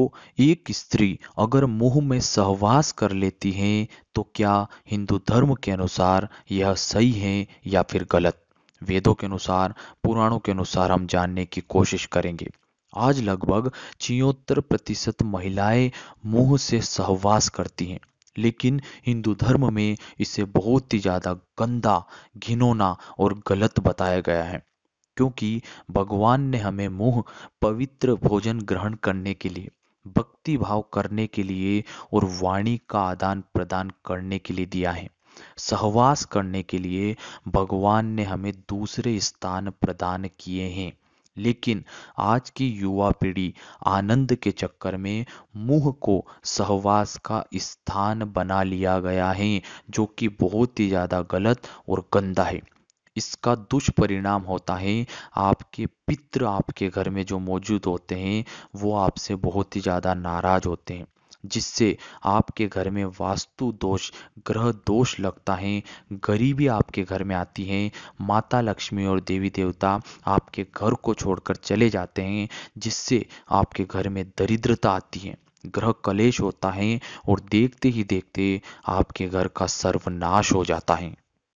तो एक स्त्री अगर मुंह में सहवास कर लेती है तो क्या हिंदू धर्म के अनुसार यह सही है या फिर गलत वेदों के अनुसार पुराणों के अनुसार हम जानने की कोशिश करेंगे आज लगभग छियोत्तर प्रतिशत महिलाएं मुंह से सहवास करती हैं लेकिन हिंदू धर्म में इसे बहुत ही ज़्यादा गंदा घिनौना और गलत बताया गया है क्योंकि भगवान ने हमें मुंह पवित्र भोजन ग्रहण करने के लिए भक्ति भाव करने के लिए और वाणी का आदान प्रदान करने के लिए दिया है सहवास करने के लिए भगवान ने हमें दूसरे स्थान प्रदान किए हैं लेकिन आज की युवा पीढ़ी आनंद के चक्कर में मुंह को सहवास का स्थान बना लिया गया है जो कि बहुत ही ज़्यादा गलत और गंदा है इसका दुष्परिणाम होता है आपके पितृ आपके घर में जो मौजूद होते हैं वो आपसे बहुत ही ज़्यादा नाराज होते हैं जिससे आपके घर में वास्तु दोष ग्रह दोष लगता है गरीबी आपके घर में आती है माता लक्ष्मी और देवी देवता आपके घर को छोड़कर चले जाते हैं जिससे आपके घर में दरिद्रता आती है ग्रह कलेश होता है और देखते ही देखते आपके घर का सर्वनाश हो जाता है